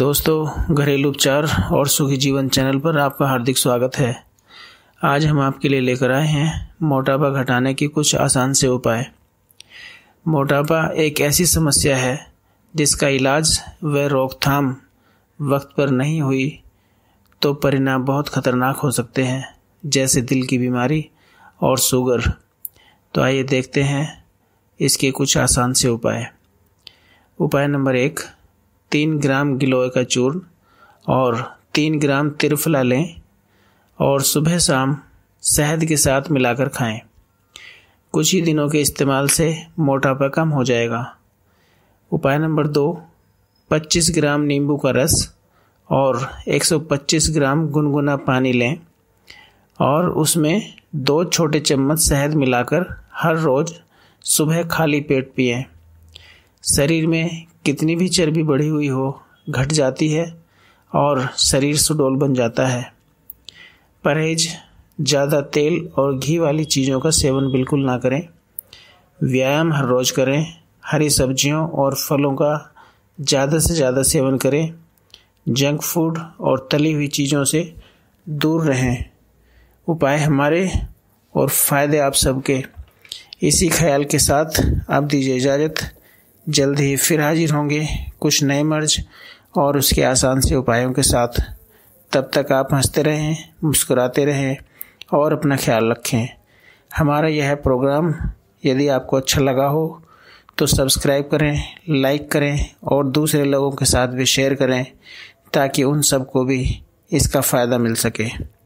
दोस्तों घरेलू उपचार और सुखी जीवन चैनल पर आपका हार्दिक स्वागत है आज हम आपके लिए लेकर आए हैं मोटापा घटाने के कुछ आसान से उपाय मोटापा एक ऐसी समस्या है जिसका इलाज व रोकथाम वक्त पर नहीं हुई तो परिणाम बहुत खतरनाक हो सकते हैं जैसे दिल की बीमारी और शुगर तो आइए देखते हैं इसके कुछ आसान से उपाय उपाय नंबर एक तीन ग्राम गिलोय का चूर्ण और तीन ग्राम तिरफला लें और सुबह शाम शहद के साथ मिलाकर खाएं। कुछ ही दिनों के इस्तेमाल से मोटापा कम हो जाएगा उपाय नंबर दो 25 ग्राम नींबू का रस और 125 ग्राम गुनगुना पानी लें और उसमें दो छोटे चम्मच शहद मिलाकर हर रोज़ सुबह खाली पेट पिएं शरीर में कितनी भी चर्बी बढ़ी हुई हो घट जाती है और शरीर सुडोल बन जाता है परहेज ज़्यादा तेल और घी वाली चीज़ों का सेवन बिल्कुल ना करें व्यायाम हर रोज़ करें हरी सब्जियों और फलों का ज़्यादा से ज़्यादा सेवन करें जंक फूड और तली हुई चीज़ों से दूर रहें उपाय हमारे और फ़ायदे आप सबके इसी ख्याल के साथ आप दीजिए इजाज़त जल्द ही फिर हाजिर होंगे कुछ नए मर्ज और उसके आसान से उपायों के साथ तब तक आप हंसते रहें मुस्कुराते रहें और अपना ख्याल रखें हमारा यह प्रोग्राम यदि आपको अच्छा लगा हो तो सब्सक्राइब करें लाइक करें और दूसरे लोगों के साथ भी शेयर करें ताकि उन सबको भी इसका फ़ायदा मिल सके